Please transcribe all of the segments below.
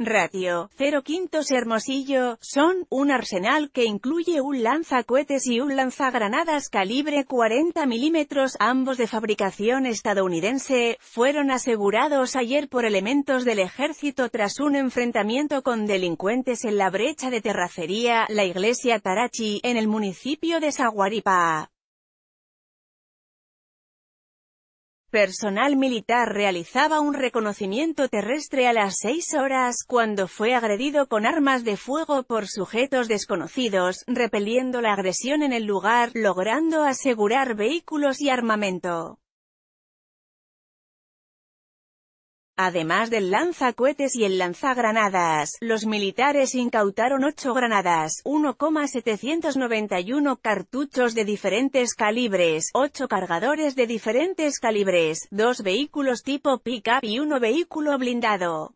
Ratio 0 quintos Hermosillo, son, un arsenal que incluye un lanzacohetes y un lanzagranadas calibre 40 milímetros, ambos de fabricación estadounidense, fueron asegurados ayer por elementos del ejército tras un enfrentamiento con delincuentes en la brecha de terracería, la iglesia Tarachi, en el municipio de Saguaripa. personal militar realizaba un reconocimiento terrestre a las seis horas cuando fue agredido con armas de fuego por sujetos desconocidos, repeliendo la agresión en el lugar, logrando asegurar vehículos y armamento. Además del lanzacohetes y el lanzagranadas, los militares incautaron 8 granadas, 1,791 cartuchos de diferentes calibres, 8 cargadores de diferentes calibres, 2 vehículos tipo pick-up y 1 vehículo blindado.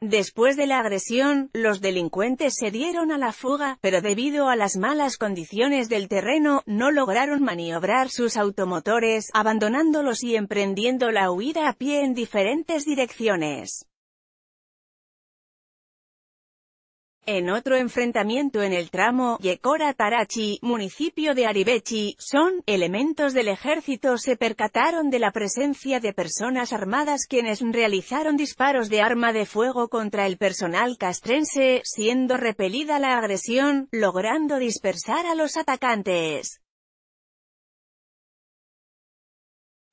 Después de la agresión, los delincuentes se dieron a la fuga, pero debido a las malas condiciones del terreno, no lograron maniobrar sus automotores, abandonándolos y emprendiendo la huida a pie en diferentes direcciones. En otro enfrentamiento en el tramo Yekora tarachi municipio de Aribechi, son, elementos del ejército se percataron de la presencia de personas armadas quienes realizaron disparos de arma de fuego contra el personal castrense, siendo repelida la agresión, logrando dispersar a los atacantes.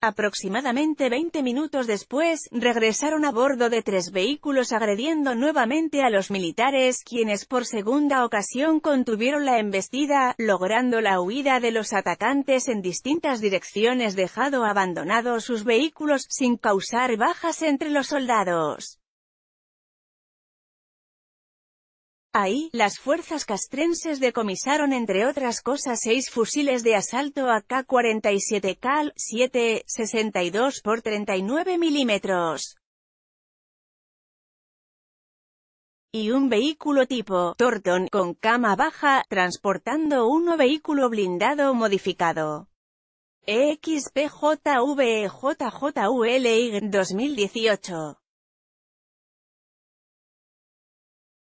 Aproximadamente 20 minutos después, regresaron a bordo de tres vehículos agrediendo nuevamente a los militares quienes por segunda ocasión contuvieron la embestida, logrando la huida de los atacantes en distintas direcciones dejado abandonados sus vehículos, sin causar bajas entre los soldados. Ahí, las fuerzas castrenses decomisaron entre otras cosas seis fusiles de asalto AK-47 Cal 7, 62 por 39 milímetros. y un vehículo tipo Torton con cama baja, transportando uno vehículo blindado modificado. XPJVJJULY 2018